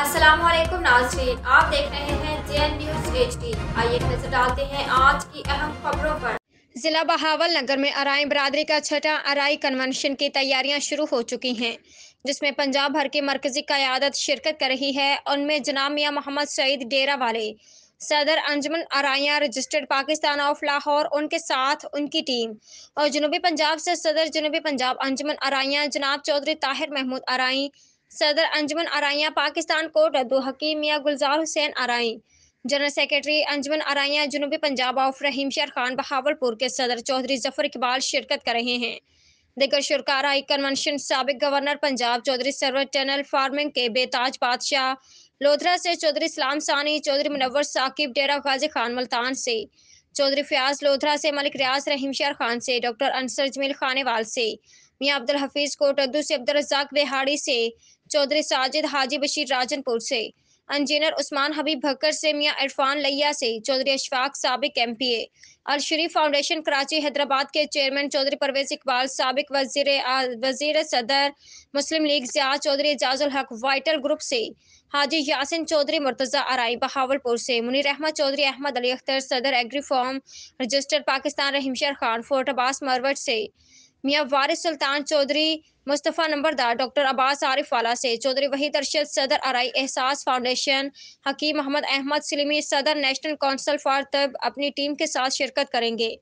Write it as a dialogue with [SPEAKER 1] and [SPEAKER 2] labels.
[SPEAKER 1] अस्सलाम वालेकुम नाजरीन आप देख रहे हैं जे न्यूज एच आइए नजर डालते हैं आज की अहम खबरों पर जिला
[SPEAKER 2] बहावल नगर में अराई बरादरी का छठा अराई कन्वेंशन की तैयारियां शुरू हो चुकी हैं जिसमें पंजाब भर के मरकजी क्यादत शिरकत कर रही है उनमें जनाब मियाँ मोहम्मद सईद डेरा वाले सदर अंजमन आराया रजिस्टर्ड पाकिस्तान ऑफ लाहौर उनके साथ उनकी टीम और जनूबी पंजाब से सदर जनूबी पंजाब अंजमन आराया जनाब चौधरी ताहिर महमूद अराई सदर अंजमन अरिया पाकिस्तान को अब्दुल हकीम या गुलजार हुसैन आरई जनरल सेक्रेटरी अंजमन आरइयाँ जनूबी पंजाब ऑफ रहीम शेर खान बहावलपुर के सदर चौधरी जफर इकबाल शिरकत कर रहे हैं दिगर आई कन्वेंशन सबक governor Punjab Chaudhry Sarwar tunnel farming के बेताज बादशाह लोधरा से चौधरी इस्लाम सानी चौधरी मुनवर साकिब डेरा गाजी खान मुल्तान से चौधरी फयाज लोधरा से मलिक रियाज रहीम शेर खान से डॉक्टर अनसर जमील खानेवाल से मियाँ अब्दुल हफीज़ कोटद्दू से अब्दुल रजाक बेहाड़ी से चौधरी साजिद हाजी बशीर राजनपुर से इंजीनियर उस्मान हबीब भक्कर से मियाँ इरफान लैया से चौधरी अशफाक सबक M P A Alshareef foundation Karachi Hyderabad के चेयरमैन चौधरी परवेज इकबाल सबक वजीर वजीर सदर मुस्लिम लीग जिया चौधरी एजाजुल हक वाइटल ग्रुप से हाजी यासिन चौधरी मुर्तज़ा आरई बहावलपुर से मुनीर अहमद चौधरी अहमद अली अख्तर सदर agri farm register Pakistan Rahim Sher Khan Fort Abbas Marwat से मियाँ वारिस सुल्तान चौधरी मुस्तफ़ा नंबरदार डॉक्टर अब्बास आरिफ वाला से चौधरी वहीद अरशद सदर आरई एहसास फाउंडेशन हकीम मोहम्मद अहमद सलीमी सदर नेशनल काउंसिल फॉर तब अपनी टीम के साथ शिरकत करेंगे